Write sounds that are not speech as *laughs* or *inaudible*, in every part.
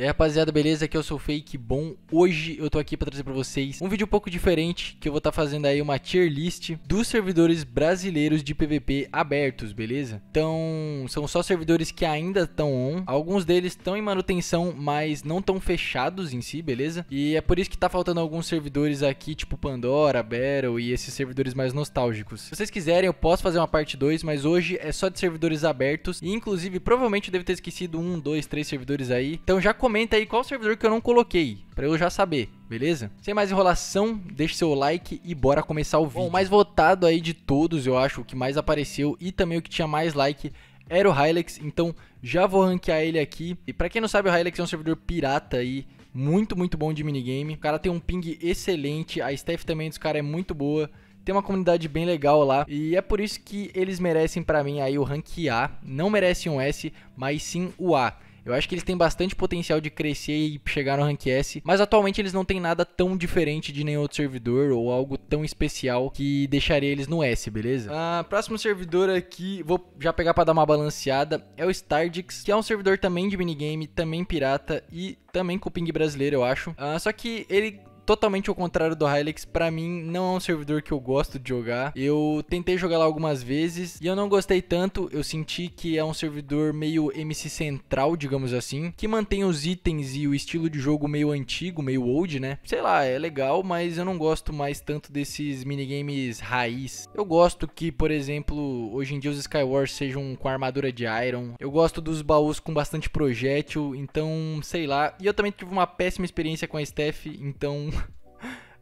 E aí rapaziada, beleza? Aqui eu é sou o Fake Bom. Hoje eu tô aqui pra trazer pra vocês um vídeo um pouco diferente, que eu vou estar tá fazendo aí uma tier list dos servidores brasileiros de PVP abertos, beleza? Então, são só servidores que ainda estão on, alguns deles estão em manutenção, mas não estão fechados em si, beleza? E é por isso que tá faltando alguns servidores aqui, tipo Pandora, Battle e esses servidores mais nostálgicos. Se vocês quiserem, eu posso fazer uma parte 2, mas hoje é só de servidores abertos, e inclusive provavelmente eu devo ter esquecido um, dois, três servidores aí, então já começa comenta aí qual servidor que eu não coloquei, para eu já saber, beleza? Sem mais enrolação, deixe seu like e bora começar o vídeo. Bom, o mais votado aí de todos, eu acho, o que mais apareceu e também o que tinha mais like era o Hilex, então já vou ranquear ele aqui. E para quem não sabe, o Hilex é um servidor pirata aí, muito, muito bom de minigame. O cara tem um ping excelente, a staff também dos caras é muito boa. Tem uma comunidade bem legal lá e é por isso que eles merecem para mim aí o rank A, não merecem um S, mas sim o A. Eu acho que eles têm bastante potencial de crescer e chegar no Rank S, mas atualmente eles não têm nada tão diferente de nenhum outro servidor ou algo tão especial que deixaria eles no S, beleza? Ah, próximo servidor aqui, vou já pegar para dar uma balanceada, é o Stardix, que é um servidor também de minigame, também pirata e também com ping brasileiro, eu acho. Ah, só que ele totalmente ao contrário do Hilux, para mim não é um servidor que eu gosto de jogar. Eu tentei jogar lá algumas vezes e eu não gostei tanto. Eu senti que é um servidor meio MC central, digamos assim, que mantém os itens e o estilo de jogo meio antigo, meio old, né? Sei lá, é legal, mas eu não gosto mais tanto desses minigames raiz. Eu gosto que, por exemplo, hoje em dia os Skywars sejam com armadura de Iron. Eu gosto dos baús com bastante projétil, então sei lá. E eu também tive uma péssima experiência com a Steph, então *laughs*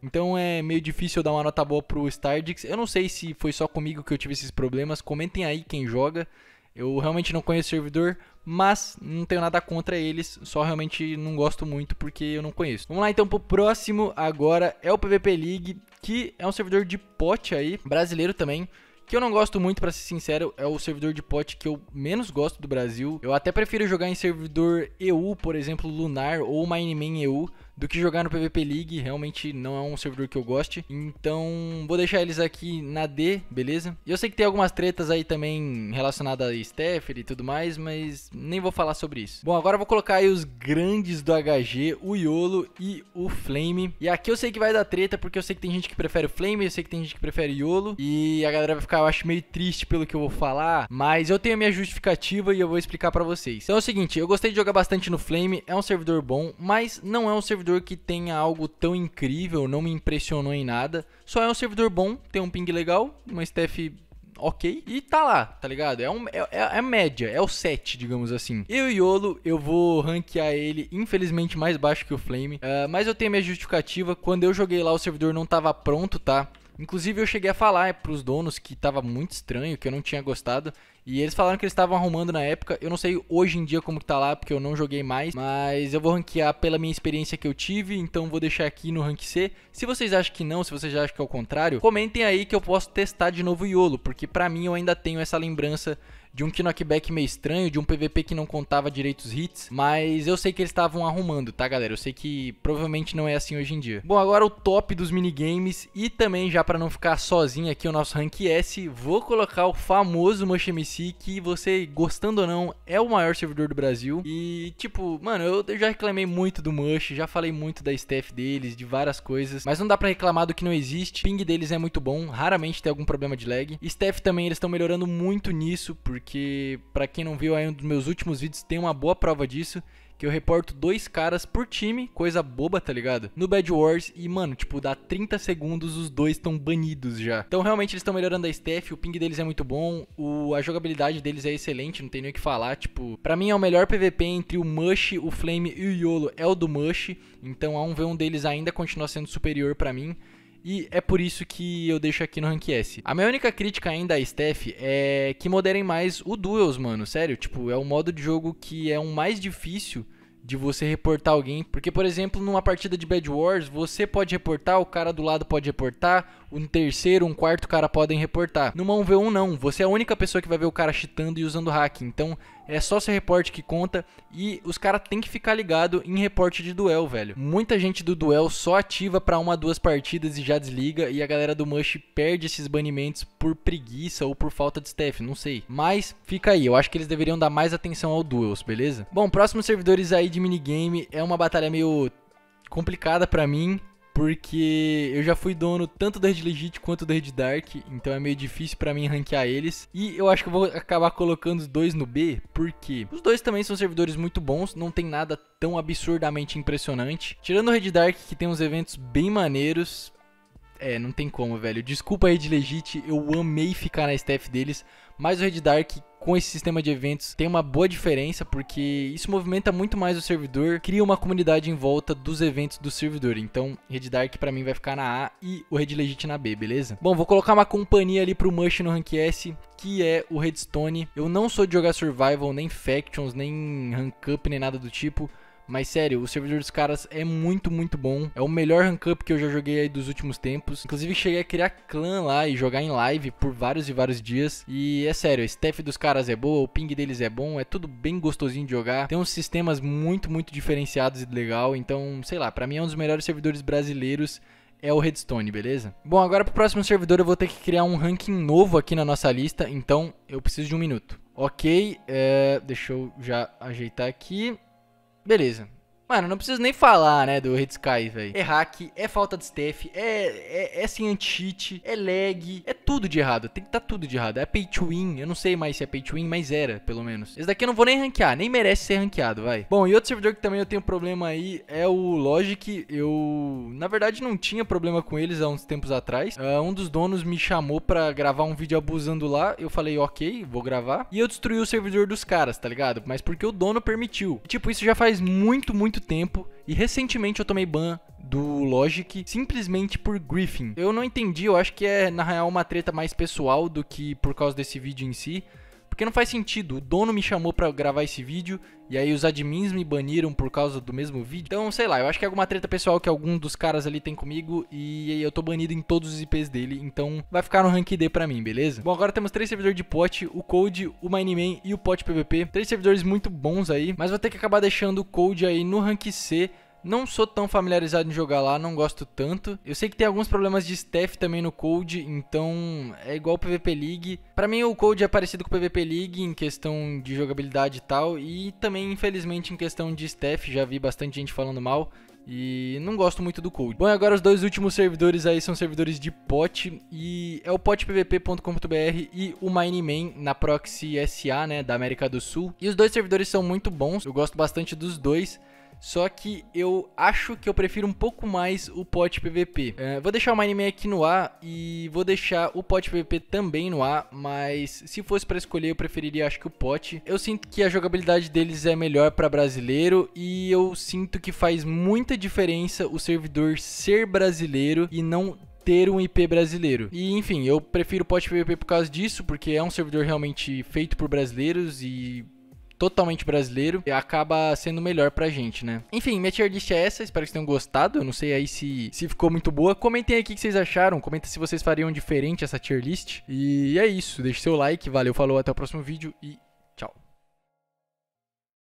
Então é meio difícil dar uma nota boa pro Stardix. Eu não sei se foi só comigo que eu tive esses problemas. Comentem aí quem joga. Eu realmente não conheço o servidor, mas não tenho nada contra eles, só realmente não gosto muito porque eu não conheço. Vamos lá então pro próximo agora, é o PVP League, que é um servidor de pote aí, brasileiro também que eu não gosto muito, para ser sincero, é o servidor de pote que eu menos gosto do Brasil. Eu até prefiro jogar em servidor EU, por exemplo, Lunar ou Mineman EU, do que jogar no PVP League. Realmente não é um servidor que eu goste. Então vou deixar eles aqui na D, beleza? E eu sei que tem algumas tretas aí também relacionadas a Steffer e tudo mais, mas nem vou falar sobre isso. Bom, agora eu vou colocar aí os grandes do HG, o Iolo e o Flame. E aqui eu sei que vai dar treta, porque eu sei que tem gente que prefere o Flame, eu sei que tem gente que prefere Iolo. E a galera vai ficar, eu acho, meio triste pelo que eu vou falar. Mas eu tenho a minha justificativa e eu vou explicar pra vocês. Então é o seguinte, eu gostei de jogar bastante no Flame, é um servidor bom, mas não é um servidor servidor que tenha algo tão incrível, não me impressionou em nada. Só é um servidor bom, tem um ping legal, uma staff ok, e tá lá, tá ligado? É, um, é, é, é a média, é o 7, digamos assim. E o Iolo, eu vou ranquear ele, infelizmente, mais baixo que o Flame, uh, mas eu tenho minha justificativa. Quando eu joguei lá, o servidor não tava pronto, tá? Inclusive eu cheguei a falar é, para os donos que estava muito estranho, que eu não tinha gostado, e eles falaram que eles estavam arrumando na época. Eu não sei hoje em dia como que tá lá, porque eu não joguei mais, mas eu vou ranquear pela minha experiência que eu tive, então vou deixar aqui no rank C. Se vocês acham que não, se vocês acham que é o contrário, comentem aí que eu posso testar de novo o Iolo, porque para mim eu ainda tenho essa lembrança de um knockback meio estranho, de um PVP que não contava direitos hits, mas eu sei que eles estavam arrumando, tá, galera? Eu sei que provavelmente não é assim hoje em dia. Bom, agora o top dos minigames e também já para não ficar sozinho aqui o nosso rank S, vou colocar o famoso Mosh MC que você, gostando ou não, é o maior servidor do Brasil e, tipo, mano, eu, já reclamei muito do Mush, já falei muito da staff deles, de várias coisas, mas não dá para reclamar do que não existe. O ping deles é muito bom, raramente tem algum problema de lag. Staff também, eles estão melhorando muito nisso, por porque para quem não viu aí é um dos meus últimos vídeos tem uma boa prova disso, que eu reporto dois caras por time, coisa boba, tá ligado? No Bad Wars e, mano, tipo, dá 30 segundos, os dois estão banidos já. Então, realmente, eles estão melhorando a staff, o ping deles é muito bom, o, a jogabilidade deles é excelente, não tem nem o que falar, tipo... Pra mim, é o melhor PVP entre o Mush, o Flame e o Yolo é o do Mush, então a 1v1 deles ainda continua sendo superior para mim. E é por isso que eu deixo aqui no Rank S. A minha única crítica ainda a Steph é que moderem mais o Duels, mano. Sério, tipo, é um modo de jogo que é um mais difícil de você reportar alguém. Porque, por exemplo, numa partida de Bad Wars, você pode reportar, o cara do lado pode reportar, um terceiro, um quarto cara podem reportar. Numa 1v1, não. Você é a única pessoa que vai ver o cara cheatando e usando hack. Então, é só ser reporte que conta e os caras tem que ficar ligado em reporte de duel, velho. Muita gente do duel só ativa para uma, duas partidas e já desliga e a galera do Mush perde esses banimentos por preguiça ou por falta de staff, não sei. Mas fica aí, eu acho que eles deveriam dar mais atenção ao duels, beleza? Bom, próximos servidores aí de minigame é uma batalha meio complicada para mim, porque eu já fui dono tanto da Red Legit quanto da Red Dark, então é meio difícil para mim ranquear eles. E eu acho que eu vou acabar colocando os dois no B, porque os dois também são servidores muito bons, não tem nada tão absurdamente impressionante. Tirando o Red Dark, que tem uns eventos bem maneiros, é, não tem como, velho. Desculpa Red Legit, eu amei ficar na staff deles, mas o Red Dark com esse sistema de eventos tem uma boa diferença, porque isso movimenta muito mais o servidor, cria uma comunidade em volta dos eventos do servidor. Então, Red Dark para mim vai ficar na A e o Red Legit na B, beleza? Bom, vou colocar uma companhia ali pro Mush no Rank S, que é o Redstone. Eu não sou de jogar Survival, nem Factions, nem Rank Up, nem nada do tipo. Mas sério, o servidor dos caras é muito, muito bom. É o melhor rankup que eu já joguei aí dos últimos tempos. Inclusive, cheguei a criar clã lá e jogar em live por vários e vários dias. E é sério, o staff dos caras é boa, o ping deles é bom, é tudo bem gostosinho de jogar. Tem uns sistemas muito, muito diferenciados e legal. Então, sei lá, para mim é um dos melhores servidores brasileiros é o Redstone, beleza? Bom, agora pro próximo servidor eu vou ter que criar um ranking novo aqui na nossa lista, então eu preciso de um minuto. Ok, é, deixa eu já ajeitar aqui. Beleza. Mano, não preciso nem falar, né, do Red Sky, velho. É hack, é falta de staff, é, é, é sem anti-cheat, é lag, é tudo de errado. Tem, que tá tudo de errado. É pay to win. Eu não sei mais se é pay to win, mas era, pelo menos. Esse daqui eu não vou nem ranquear, nem merece ser ranqueado, vai. Bom, e outro servidor que também eu tenho problema aí é o Logic. Eu, na verdade, não tinha problema com eles há uns tempos atrás. Uh, um dos donos me chamou pra gravar um vídeo abusando lá. Eu falei, ok, vou gravar. E eu destruí o servidor dos caras, tá ligado? Mas porque o dono permitiu. E, tipo, isso já faz muito, muito tempo. E recentemente eu tomei ban do Logic simplesmente por Griffin. Eu não entendi, eu acho que é na real uma treta mais pessoal do que por causa desse vídeo em si. Porque não faz sentido, o dono me chamou para gravar esse vídeo e aí os admins me baniram por causa do mesmo vídeo. Então, sei lá, eu acho que é alguma treta pessoal que algum dos caras ali tem comigo e eu tô banido em todos os IPs dele, então vai ficar no rank D pra mim, beleza? Bom, agora temos três servidores de pot, o Code, o Mineman e o Pot PVP. Três servidores muito bons aí, mas vou ter que acabar deixando o Code aí no rank C não sou tão familiarizado em jogar lá, não gosto tanto. Eu sei que tem alguns problemas de staff também no Code, então é igual o PVP League. Para mim o Code é parecido com o PVP League em questão de jogabilidade e tal, e também infelizmente em questão de staff, já vi bastante gente falando mal. E não gosto muito do Code. Bom, e agora os dois últimos servidores aí são servidores de pot. E é o potpvp.com.br e o Mineman na proxy SA, né, da América do Sul. E os dois servidores são muito bons. Eu gosto bastante dos dois. Só que eu acho que eu prefiro um pouco mais o pote PVP. É, vou deixar o Mine aqui no ar e vou deixar o pote PVP também no ar, mas se fosse para escolher, eu preferiria acho que o pote. Eu sinto que a jogabilidade deles é melhor para brasileiro e eu sinto que faz muita diferença o servidor ser brasileiro e não ter um IP brasileiro. E enfim, eu prefiro o pote PVP por causa disso, porque é um servidor realmente feito por brasileiros e totalmente brasileiro, e acaba sendo melhor pra gente, né? Enfim, minha tier list é essa, espero que vocês tenham gostado. Eu não sei aí se, se ficou muito boa. Comentem aí o que vocês acharam, comenta se vocês fariam diferente essa tier list. E é isso, deixe seu like, valeu, falou, até o próximo vídeo e